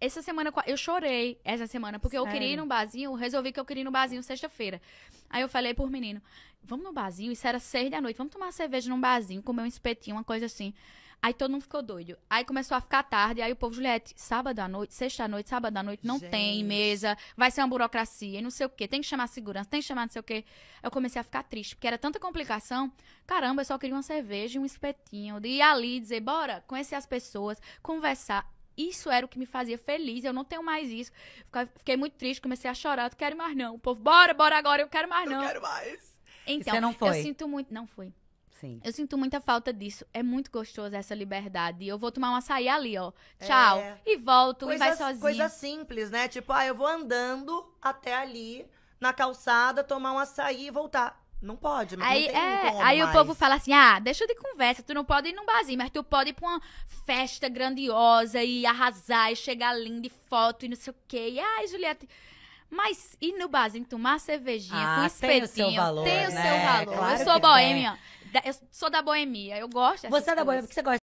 Essa semana eu chorei essa semana, porque Sério? eu queria ir num barzinho, resolvi que eu queria ir no barzinho sexta-feira. Aí eu falei pro menino, vamos no barzinho, isso era seis da noite, vamos tomar uma cerveja num barzinho, comer um espetinho, uma coisa assim. Aí todo mundo ficou doido. Aí começou a ficar tarde, aí o povo, Juliette, sábado à noite, sexta à noite, sábado à noite, não Gente. tem mesa, vai ser uma burocracia e não sei o quê, tem que chamar segurança, tem que chamar não sei o quê. Eu comecei a ficar triste, porque era tanta complicação. Caramba, eu só queria uma cerveja e um espetinho, de ir ali, dizer, bora, conhecer as pessoas, conversar isso era o que me fazia feliz, eu não tenho mais isso. Fiquei muito triste, comecei a chorar, não quero mais não. O povo, bora, bora agora, eu quero mais não. Não quero mais. Então, você não foi? eu sinto muito, não fui. Sim. Eu sinto muita falta disso. É muito gostoso essa liberdade. Eu vou tomar um açaí ali, ó. É. Tchau. É. E volto, coisa, e vai sozinho. Coisa simples, né? Tipo, ah, eu vou andando até ali, na calçada, tomar um açaí e voltar. Não pode, mas aí, não é, Aí mais. o povo fala assim: ah, deixa de conversa, tu não pode ir num barzinho, mas tu pode ir pra uma festa grandiosa e arrasar e chegar lindo e foto e não sei o quê. E ai, Juliette. Mas ir no barzinho tomar cervejinha ah, com espetinho. Tem o seu né? valor. Tem o né? seu valor. Claro eu sou boêmia. É. Eu sou da boemia, eu gosto Você é da boêmia boemia, porque você gosta